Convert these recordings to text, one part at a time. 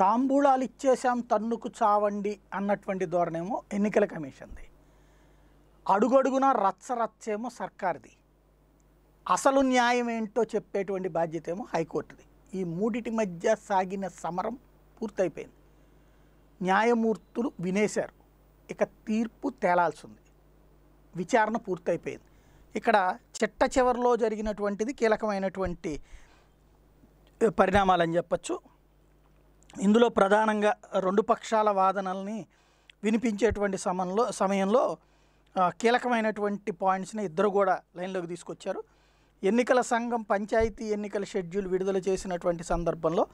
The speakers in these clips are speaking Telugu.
తాంబూలాలు ఇచ్చేసాం తన్నుకు చావండి అన్నటువంటి ధోరణేమో ఎన్నికల కమిషన్ది అడుగడుగున రచ్చ సర్కార్ది అసలు న్యాయం ఏంటో చెప్పేటువంటి బాధ్యత ఏమో హైకోర్టుది ఈ మూడిటి మధ్య సాగిన సమరం పూర్తయిపోయింది న్యాయమూర్తులు వినేశారు ఇక తీర్పు తేలాల్సింది విచారణ పూర్తయిపోయింది ఇక్కడ చిట్ట చివరిలో జరిగినటువంటిది కీలకమైనటువంటి పరిణామాలని చెప్పచ్చు ఇందులో ప్రధానంగా రెండు పక్షాల వాదనల్ని వినిపించేటువంటి సమయంలో సమయంలో కీలకమైనటువంటి పాయింట్స్ని ఇద్దరు కూడా లైన్లోకి తీసుకొచ్చారు ఎన్నికల సంఘం పంచాయతీ ఎన్నికల షెడ్యూల్ విడుదల చేసినటువంటి సందర్భంలో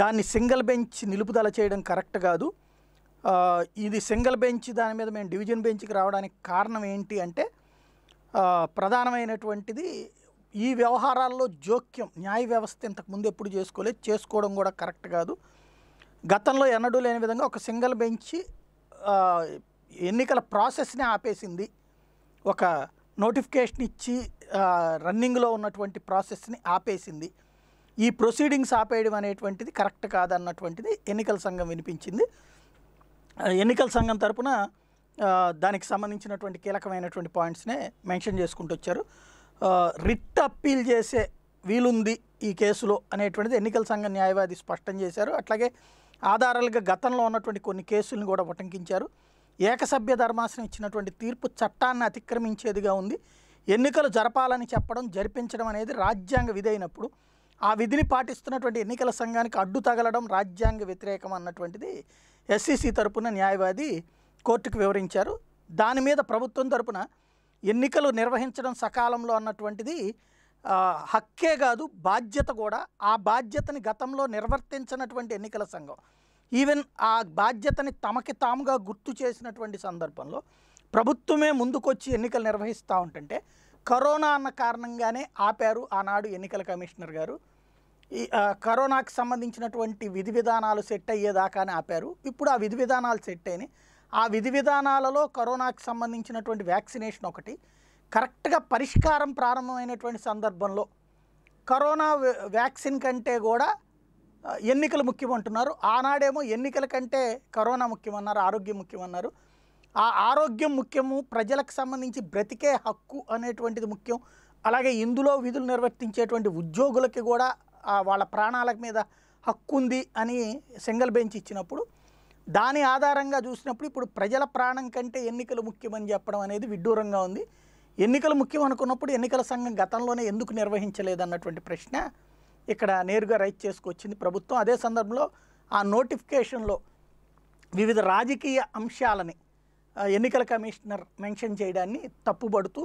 దాన్ని సింగిల్ బెంచ్ నిలుపుదల చేయడం కరెక్ట్ కాదు ఇది సింగిల్ బెంచ్ దాని మీద మేము డివిజన్ బెంచ్కి రావడానికి కారణం ఏంటి అంటే ప్రధానమైనటువంటిది ఈ వ్యవహారాల్లో జోక్యం న్యాయ వ్యవస్థ ఇంతకుముందు ఎప్పుడు చేసుకోలేదు చేసుకోవడం కూడా కరెక్ట్ కాదు గతంలో ఎన్నడూ లేని విధంగా ఒక సింగిల్ బెంచ్ ఎన్నికల ప్రాసెస్ని ఆపేసింది ఒక నోటిఫికేషన్ ఇచ్చి రన్నింగ్లో ఉన్నటువంటి ప్రాసెస్ని ఆపేసింది ఈ ప్రొసీడింగ్స్ ఆపేయడం అనేటువంటిది కరెక్ట్ కాదన్నటువంటిది ఎన్నికల సంఘం వినిపించింది ఎన్నికల సంఘం తరపున దానికి సంబంధించినటువంటి కీలకమైనటువంటి పాయింట్స్నే మెన్షన్ చేసుకుంటూ వచ్చారు రిట్ అప్పీల్ చేసే వీలుంది ఈ కేసులో అనేటువంటిది ఎన్నికల సంఘం న్యాయవాది స్పష్టం చేశారు అట్లాగే ఆధారాలుగా గతంలో ఉన్నటువంటి కొన్ని కేసులను కూడా ఉటంకించారు ఏకసభ్య ధర్మాసనం ఇచ్చినటువంటి తీర్పు చట్టాన్ని అతిక్రమించేదిగా ఉంది ఎన్నికలు జరపాలని చెప్పడం జరిపించడం అనేది రాజ్యాంగ విధి అయినప్పుడు ఆ విధిని పాటిస్తున్నటువంటి ఎన్నికల సంఘానికి అడ్డు తగలడం రాజ్యాంగ వ్యతిరేకం అన్నటువంటిది ఎస్సీసీ తరపున న్యాయవాది కోర్టుకు వివరించారు దాని మీద ప్రభుత్వం తరపున ఎన్నికలు నిర్వహించడం సకాలంలో అన్నటువంటిది హక్కే కాదు బాధ్యత కూడా ఆ బాధ్యతని గతంలో నిర్వర్తించినటువంటి ఎన్నికల సంఘం ఈవెన్ ఆ బాధ్యతని తమకి తాముగా గుర్తు చేసినటువంటి సందర్భంలో ప్రభుత్వమే ముందుకొచ్చి ఎన్నికలు నిర్వహిస్తూ ఉంటుంటే కరోనా అన్న కారణంగానే ఆపారు ఆనాడు ఎన్నికల కమిషనర్ గారు ఈ కరోనాకు సంబంధించినటువంటి విధి విధానాలు సెట్ అయ్యేదాకానే ఆపారు ఇప్పుడు ఆ విధి విధానాలు సెట్ అయినాయి ఆ విధి విధానాలలో కరోనాకు సంబంధించినటువంటి వ్యాక్సినేషన్ ఒకటి కరెక్ట్గా పరిష్కారం ప్రారంభమైనటువంటి సందర్భంలో కరోనా వ్యాక్సిన్ కంటే కూడా ఎన్నికలు ముఖ్యమంటున్నారు ఆనాడేమో ఎన్నికల కంటే కరోనా ముఖ్యమన్నారు ఆరోగ్యం ముఖ్యమన్నారు ఆ ఆరోగ్యం ముఖ్యము ప్రజలకు సంబంధించి బ్రతికే హక్కు అనేటువంటిది ముఖ్యం అలాగే ఇందులో విధులు నిర్వర్తించేటువంటి ఉద్యోగులకి కూడా వాళ్ళ ప్రాణాల మీద హక్కు ఉంది అని సింగిల్ బెంచ్ ఇచ్చినప్పుడు దాని ఆధారంగా చూసినప్పుడు ఇప్పుడు ప్రజల ప్రాణం కంటే ఎన్నికలు ముఖ్యమని చెప్పడం అనేది విడ్డూరంగా ఉంది ఎన్నికలు ముఖ్యం అనుకున్నప్పుడు ఎన్నికల సంఘం గతంలోనే ఎందుకు నిర్వహించలేదన్నటువంటి ప్రశ్న ఇక్కడ నేరుగా రైట్ చేసుకొచ్చింది ప్రభుత్వం అదే సందర్భంలో ఆ నోటిఫికేషన్లో వివిధ రాజకీయ అంశాలని ఎన్నికల కమిషనర్ మెన్షన్ చేయడాన్ని తప్పుబడుతూ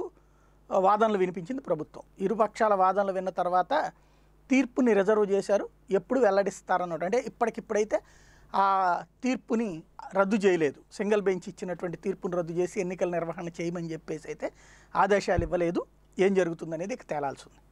వాదనలు వినిపించింది ప్రభుత్వం ఇరుపక్షాల వాదనలు విన్న తర్వాత తీర్పుని రిజర్వ్ చేశారు ఎప్పుడు వెల్లడిస్తారన్నట్టు అంటే ఇప్పటికిప్పుడైతే ఆ తీర్పుని రద్దు చేయలేదు సింగిల్ బెంచ్ ఇచ్చినటువంటి తీర్పును రద్దు చేసి ఎన్నికల నిర్వహణ చేయమని చెప్పేసి అయితే ఆదేశాలు ఇవ్వలేదు ఏం జరుగుతుందనేది ఇక తేలాల్సి ఉంది